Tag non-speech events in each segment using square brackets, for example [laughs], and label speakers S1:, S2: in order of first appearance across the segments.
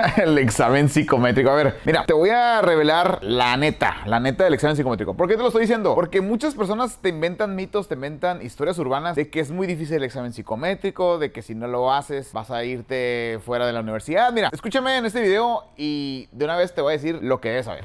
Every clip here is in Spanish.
S1: [laughs] el examen psicométrico. A ver, mira, te voy a revelar la neta, la neta del examen psicométrico. ¿Por qué te lo estoy diciendo? Porque muchas personas te inventan mitos, te inventan historias urbanas de que es muy difícil el examen psicométrico, de que si no lo haces vas a irte fuera de la universidad. Mira, escúchame en este video y de una vez te voy a decir lo que es, a saber.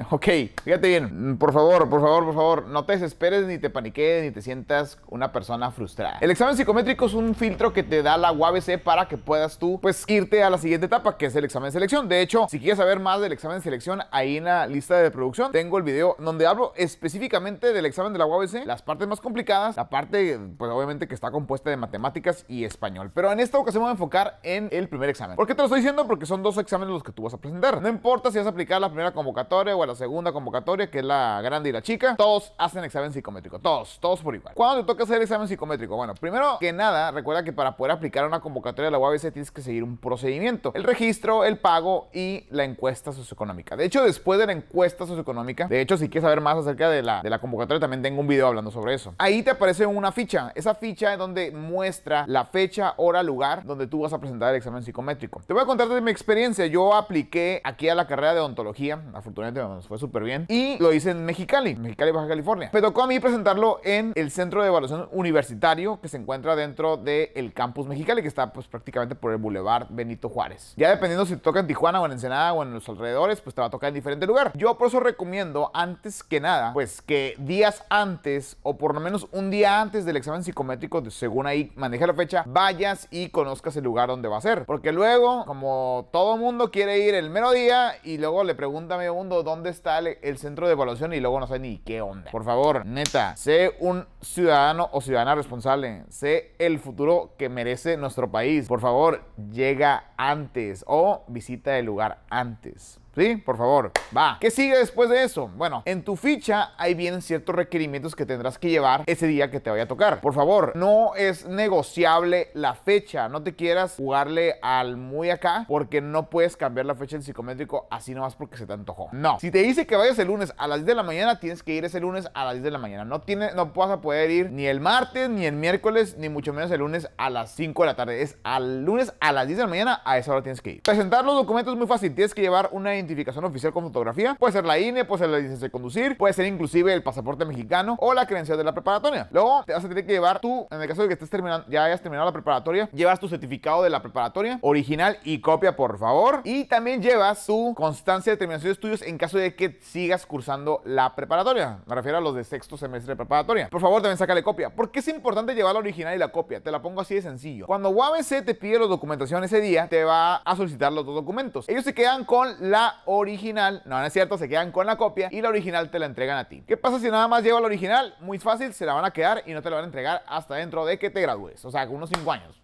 S1: [laughs] ok, fíjate bien, mm, por favor, por favor, por favor, no te desesperes ni te paniquees ni te sientas una persona frustrada. El examen psicométrico es un filtro que te da la UABC para que puedas tú, pues, irte a la siguiente etapa, que es el examen de selección. De hecho, si quieres saber más del examen de selección, ahí en la lista de producción tengo el video donde hablo específicamente del examen de la UABC, las partes más complicadas, la parte, pues, obviamente que está compuesta de matemáticas y español. Pero en esta ocasión me voy a enfocar en el primer examen. ¿Por qué te lo estoy diciendo? Porque son dos exámenes los que tú vas a presentar. No importa si vas a aplicar la primera convocatoria o la segunda convocatoria, que es la grande y la chica, todos hacen examen psicométrico. Todos, todos por igual. ¿Cuándo te toca hacer el examen psicométrico? Bueno, primero que nada, recuerda que para poder aplicar una convocatoria de la UABC tienes que seguir un procedimiento: el registro, el pago y la encuesta socioeconómica. De hecho, después de la encuesta socioeconómica, de hecho, si quieres saber más acerca de la, de la convocatoria, también tengo un video hablando sobre eso. Ahí te aparece una ficha. Esa ficha es donde muestra la fecha, hora, lugar donde tú vas a presentar el examen psicométrico. Te voy a contar de mi experiencia. Yo apliqué aquí a la carrera de odontología. Afortunadamente, nos fue súper bien. Y lo hice en Mexicali, Mexicali, Baja California. Me tocó a mí presentarlo en el Centro de Evaluación Universitario que se encuentra dentro del campus Mexicali, que está pues prácticamente por el Boulevard Benito Juárez. Ya dependiendo si te toca en Tijuana o en Ensenada o en los alrededores, pues te va a tocar en diferente lugar. Yo por eso recomiendo antes que nada, pues que días antes o por lo menos un día antes del examen psicométrico, según ahí maneja la fecha, vayas y conozcas el lugar donde va a ser. Porque luego, como todo mundo quiere ir el mero día y luego le pregunta a medio mundo dónde dónde está el, centro de evaluación y luego no sé ni qué onda. Por favor, neta, sé un ciudadano o ciudadana responsable. Sé el futuro que merece nuestro país. Por favor, llega antes o visita el lugar antes. ¿Sí? Por favor, va. ¿Qué sigue después de eso? Bueno, en tu ficha hay bien ciertos requerimientos que tendrás que llevar ese día que te vaya a tocar. Por favor, no es negociable la fecha. No te quieras jugarle al muy acá porque no puedes cambiar la fecha del psicométrico así nomás porque se te antojó. No. Si te dice que vayas el lunes a las 10 de la mañana, tienes que ir ese lunes a las 10 de la mañana. No, tiene, no vas a poder ir ni el martes, ni el miércoles, ni mucho menos el lunes a las 5 de la tarde. Es al lunes a las 10 de la mañana, a esa hora tienes que ir. Presentar los documentos es muy fácil. Tienes que llevar una identificación oficial con fotografía. Puede ser la INE, puede ser la licencia de conducir, puede ser inclusive el pasaporte mexicano o la credencial de la preparatoria. Luego te vas a tener que llevar tú, en el caso de que estés terminando, ya hayas terminado la preparatoria, llevas tu certificado de la preparatoria original y copia, por favor. Y también llevas tu constancia de terminación de estudios en caso de que sigas cursando la preparatoria. Me refiero a los de sexto semestre de preparatoria. Por favor, también sácale copia. porque es importante llevar la original y la copia? Te la pongo así de sencillo. Cuando UABC te pide la documentación ese día, te va a solicitar los dos documentos. Ellos se quedan con la original. No, no es cierto, se quedan con la copia y la original te la entregan a ti. ¿Qué pasa si nada más lleva la original? Muy fácil, se la van a quedar y no te la van a entregar hasta dentro de que te gradúes. O sea, unos 5 años.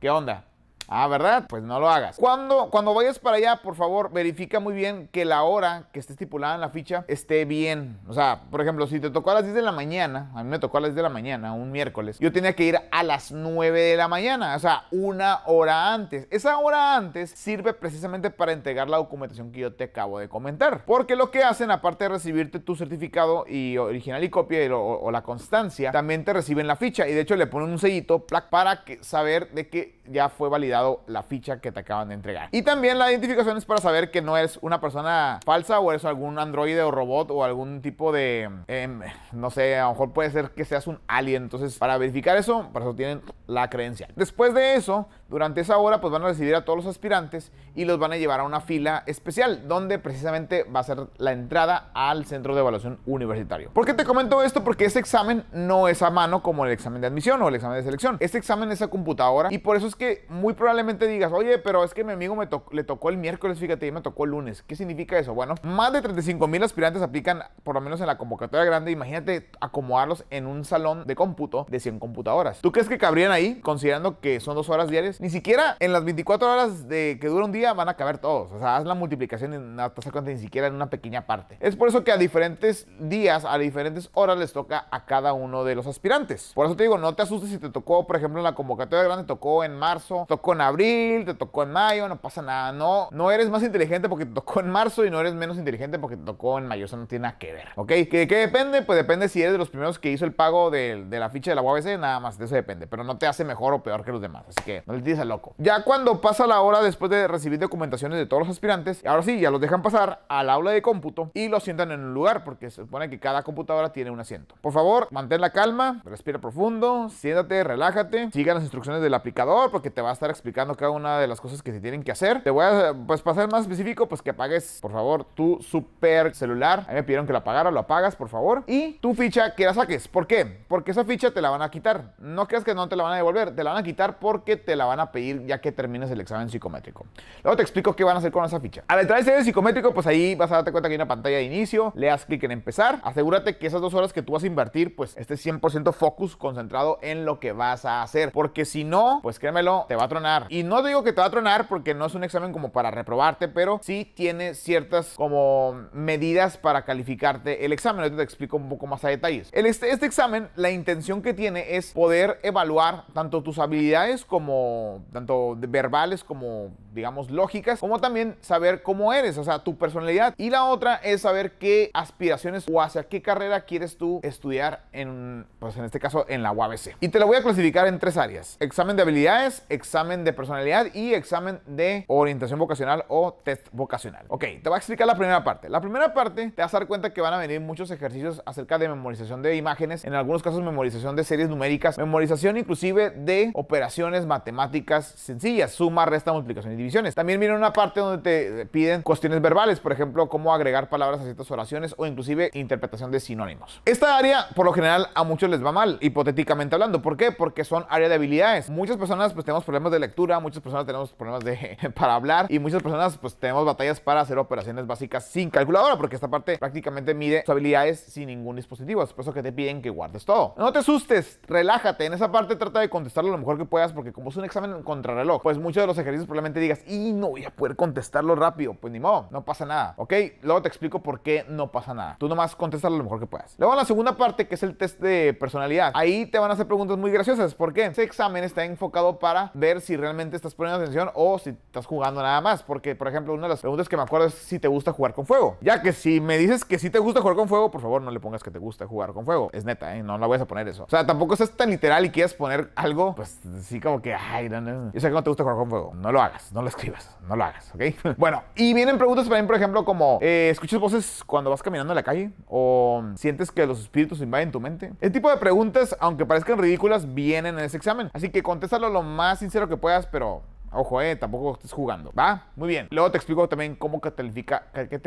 S1: ¿Qué onda? Ah, ¿verdad? Pues no lo hagas. Cuando, cuando vayas para allá, por favor, verifica muy bien que la hora que esté estipulada en la ficha esté bien. O sea, por ejemplo, si te tocó a las 10 de la mañana, a mí me tocó a las 10 de la mañana, un miércoles, yo tenía que ir a las 9 de la mañana, o sea, una hora antes. Esa hora antes sirve precisamente para entregar la documentación que yo te acabo de comentar. Porque lo que hacen, aparte de recibirte tu certificado y original y copia o, la constancia, también te reciben la ficha y de hecho le ponen un sellito para que saber de que ya fue validado la ficha que te acaban de entregar. Y también la identificación es para saber que no es una persona falsa o es algún androide o robot o algún tipo de, em, no sé, a lo mejor puede ser que seas un alien. Entonces, para verificar eso, para eso tienen la credencial. Después de eso, durante esa hora, pues van a recibir a todos los aspirantes y los van a llevar a una fila especial, donde precisamente va a ser la entrada al centro de evaluación universitario. ¿Por qué te comento esto? Porque ese examen no es a mano como el examen de admisión o el examen de selección. Este examen es a computadora y por eso es que muy probablemente probablemente digas, oye, pero es que mi amigo me le tocó el miércoles, fíjate, y me tocó el lunes. ¿Qué significa eso? Bueno, más de 35 mil aspirantes aplican, por lo menos en la convocatoria grande. Imagínate acomodarlos en un salón de cómputo de 100 computadoras. ¿Tú crees que cabrían ahí, considerando que son dos horas diarias? Ni siquiera en las 24 horas de que dura un día van a caber todos. O sea, haz la multiplicación y no te das cuenta ni siquiera en una pequeña parte. Es por eso que a diferentes días, a diferentes horas les toca a cada uno de los aspirantes. Por eso te digo, no te asustes si te tocó, por ejemplo, en la convocatoria grande, tocó en marzo, tocó en en abril, te tocó en mayo, no pasa nada. No, no eres más inteligente porque te tocó en marzo y no eres menos inteligente porque te tocó en mayo. Eso no tiene nada que ver. ¿Ok? ¿Que, qué depende? Pues depende si eres de los primeros que hizo el pago de, la ficha de la UABC, nada más, de eso depende. Pero no te hace mejor o peor que los demás. Así que no le tires al loco. Ya cuando pasa la hora después de recibir documentaciones de todos los aspirantes, ahora sí, ya los dejan pasar al aula de cómputo y los sientan en un lugar porque se supone que cada computadora tiene un asiento. Por favor, mantén la calma, respira profundo, siéntate, relájate, sigan las instrucciones del aplicador porque te va a estar explicando explicando cada una de las cosas que se tienen que hacer. Te voy a, pues más específico, pues que apagues, por favor, tu super celular. A mí me pidieron que la apagara, lo apagas, por favor. Y tu ficha que la saques. ¿Por qué? Porque esa ficha te la van a quitar. No creas que no te la van a devolver, te la van a quitar porque te la van a pedir ya que termines el examen psicométrico. Luego te explico qué van a hacer con esa ficha. Al entrar al examen psicométrico, pues ahí vas a darte cuenta que hay una pantalla de inicio, le das clic en empezar. Asegúrate que esas dos horas que tú vas a invertir, pues estés 100% focus, concentrado en lo que vas a hacer. Porque si no, pues créemelo, te va a tronar y no digo que te va a tronar porque no es un examen como para reprobarte, pero sí tiene ciertas como medidas para calificarte el examen. Ahorita te explico un poco más a detalles. este, este examen, la intención que tiene es poder evaluar tanto tus habilidades como, tanto verbales como, digamos, lógicas, como también saber cómo eres, o sea, tu personalidad. Y la otra es saber qué aspiraciones o hacia qué carrera quieres tú estudiar en, pues en este caso, en la UABC. Y te lo voy a clasificar en tres áreas. Examen de habilidades, examen de personalidad y examen de orientación vocacional o test vocacional. Ok, te voy a explicar la primera parte. La primera parte te vas a dar cuenta que van a venir muchos ejercicios acerca de memorización de imágenes, en algunos casos memorización de series numéricas, memorización inclusive de operaciones matemáticas sencillas, suma, resta, multiplicación y divisiones. También viene una parte donde te piden cuestiones verbales, por ejemplo, cómo agregar palabras a ciertas oraciones o inclusive interpretación de sinónimos. Esta área, por lo general, a muchos les va mal, hipotéticamente hablando. ¿Por qué? Porque son área de habilidades. Muchas personas pues tenemos problemas de la muchas personas tenemos problemas de, [laughs] para hablar y muchas personas pues tenemos batallas para hacer operaciones básicas sin calculadora porque esta parte prácticamente mide sus habilidades sin ningún dispositivo. Es por eso que te piden que guardes todo. No te asustes, relájate. En esa parte trata de contestarlo lo mejor que puedas porque como es un examen contrarreloj, pues muchos de los ejercicios probablemente digas, y no voy a poder contestarlo rápido. Pues ni modo, no pasa nada, ¿ok? Luego te explico por qué no pasa nada. Tú nomás contestas lo mejor que puedas. Luego la segunda parte, que es el test de personalidad, ahí te van a hacer preguntas muy graciosas. ¿Por qué? ese examen está enfocado para ver si realmente estás poniendo atención o si estás jugando nada más. Porque, por ejemplo, una de las preguntas que me acuerdo es si te gusta jugar con fuego. Ya que si me dices que sí te gusta jugar con fuego, por favor no le pongas que te gusta jugar con fuego. Es neta, ¿eh? No la voy a poner eso. O sea, tampoco estás tan literal y quieres poner algo, pues sí como que, ay, no, no. Yo sé que no te gusta jugar con fuego. No lo hagas, no lo escribas, no lo hagas, ¿ok? [laughs] bueno, y vienen preguntas también, por ejemplo, como, eh, ¿escuchas voces cuando vas caminando en la calle? ¿O sientes que los espíritus invaden tu mente? El este tipo de preguntas, aunque parezcan ridículas, vienen en ese examen. Así que contéstalo lo más sincero que puedas pero Ojo, eh, tampoco estés jugando, ¿va? Muy bien. Luego te explico también cómo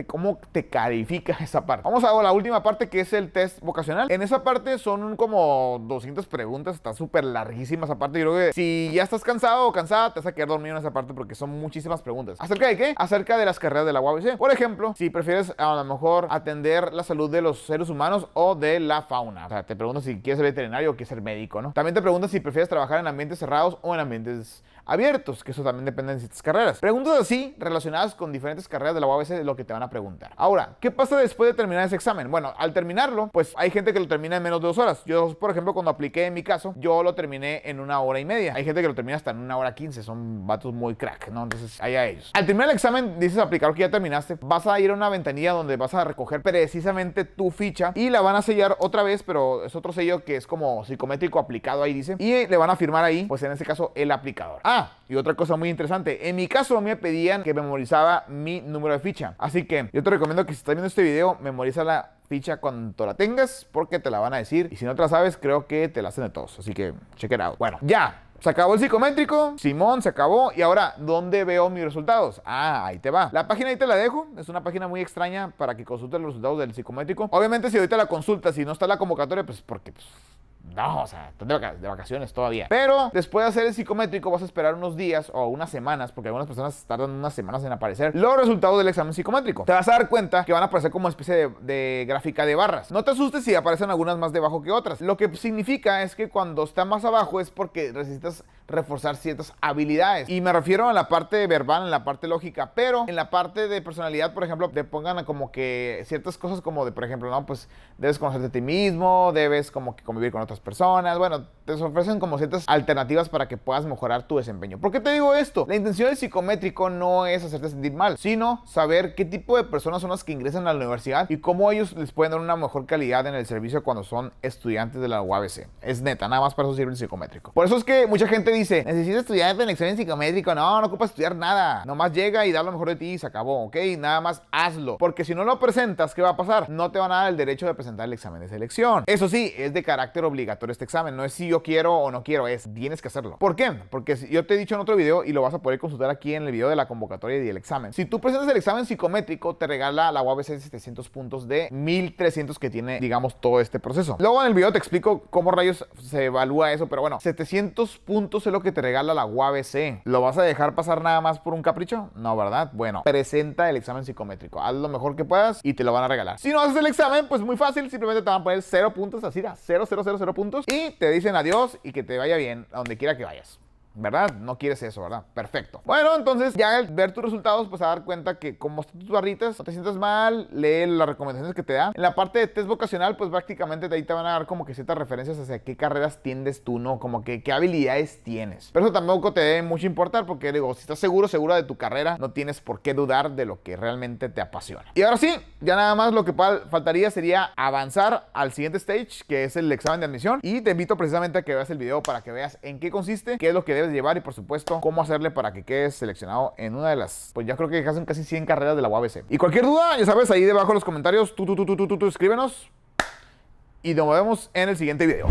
S1: cómo te califica [laughs] esa parte. Vamos a la última parte que es el test vocacional. En esa parte son como 200 preguntas, Están súper larguísimas Aparte Yo creo que si ya estás cansado o cansada, te vas a quedar dormido en esa parte porque son muchísimas preguntas. ¿Acerca de qué? Acerca de las carreras de la UABC. Por ejemplo, si prefieres a lo mejor atender la salud de los seres humanos o de la fauna. O sea, te preguntas si quieres ser veterinario o quieres ser médico, ¿no? También te preguntas si prefieres trabajar en ambientes cerrados o en ambientes abiertos, que eso también depende de ciertas carreras. Preguntas así, relacionadas con diferentes carreras de la UABC, es lo que te van a preguntar. Ahora, ¿qué pasa después de terminar ese examen? Bueno, al terminarlo, pues hay gente que lo termina en menos de dos horas. Yo, por ejemplo, cuando apliqué en mi caso, yo lo terminé en una hora y media. Hay gente que lo termina hasta en una hora quince, son vatos muy crack, ¿no? Entonces, allá ellos. Al terminar el examen, dices aplicar que ya terminaste, vas a ir a una ventanilla donde vas a recoger precisamente tu ficha y la van a sellar otra vez, pero es otro sello que es como psicométrico aplicado, ahí dice, y le van a firmar ahí, pues en este caso, el aplicador. Ah, y otra cosa muy interesante, en mi caso me pedían que memorizaba mi número de ficha. Así que yo te recomiendo que si estás viendo este video, memoriza la ficha cuando la tengas porque te la van a decir. Y si no te la sabes, creo que te la hacen de todos. Así que check it out. Bueno, ya. Se acabó el psicométrico, Simón se acabó y ahora ¿dónde veo mis resultados? Ah, ahí te va. La página ahí te la dejo, es una página muy extraña para que consultes los resultados del psicométrico. Obviamente si ahorita la consultas y no está la convocatoria, pues porque pues, no, o sea, de, vacaciones todavía. Pero después de hacer el psicométrico vas a esperar unos días o unas semanas, porque algunas personas tardan unas semanas en aparecer, los resultados del examen psicométrico. Te vas a dar cuenta que van a aparecer como especie de, gráfica de barras. No te asustes si aparecen algunas más debajo que otras. Lo que significa es que cuando está más abajo es porque necesitas reforzar ciertas habilidades. Y me refiero a la parte verbal, en la parte lógica, pero en la parte de personalidad, por ejemplo, te pongan como que ciertas cosas como de, por ejemplo, no, pues debes conocerte a ti mismo, debes como que convivir con otras personas. Bueno, te ofrecen como ciertas alternativas para que puedas mejorar tu desempeño. ¿Por qué te digo esto? La intención del psicométrico no es hacerte sentir mal, sino saber qué tipo de personas son las que ingresan a la universidad y cómo ellos les pueden dar una mejor calidad en el servicio cuando son estudiantes de la UABC. Es neta, nada más para eso sirve el psicométrico. Por eso es que mucha gente dice, necesitas estudiar en examen psicométrico, no, no ocupas estudiar nada, nomás llega y da lo mejor de ti y se acabó, ¿ok? Nada más hazlo, porque si no lo presentas, ¿qué va a pasar? No te van a dar el derecho de presentar el examen de selección. Eso sí, es de carácter obligatorio este examen. No es si yo quiero o no quiero, es tienes que hacerlo. ¿Por qué? Porque yo te he dicho en otro video y lo vas a poder consultar aquí en el video de la convocatoria y el examen. Si tú presentas el examen psicométrico, te regala la UABC 700 puntos de 1300 que tiene, digamos, todo este proceso. Luego en el video te explico cómo rayos se evalúa eso, pero bueno, 700 puntos es lo que te regala la UABC. ¿Lo vas a dejar pasar nada más por un capricho? No, ¿verdad? Bueno, presenta el examen psicométrico. Haz lo mejor que puedas y te lo van a regalar. Si no haces el examen, pues muy fácil, simplemente te van a poner 0 puntos, así, a 0000 puntos y te dicen adiós y que te vaya bien a donde quiera que vayas. ¿Verdad? No quieres eso, ¿verdad? Perfecto. Bueno, entonces ya al ver tus resultados, pues a dar cuenta que como están tus barritas, no te sientas mal, lee las recomendaciones que te da. En la parte de test vocacional, pues prácticamente de ahí te van a dar como que ciertas referencias hacia qué carreras tiendes tú, ¿no? Como que qué habilidades tienes. Pero eso tampoco te debe mucho importar porque digo, si estás seguro, segura de tu carrera, no tienes por qué dudar de lo que realmente te apasiona. Y ahora sí, ya nada más lo que faltaría sería avanzar al siguiente stage, que es el examen de admisión. Y te invito precisamente a que veas el video para que veas en qué consiste, qué es lo que de llevar y por supuesto cómo hacerle para que quede seleccionado en una de las, pues ya creo que hacen casi 100 carreras de la UABC. Y cualquier duda, ya sabes, ahí debajo en los comentarios, tú, tú, tú, tú, tú, tú, escríbenos y nos vemos en el siguiente video.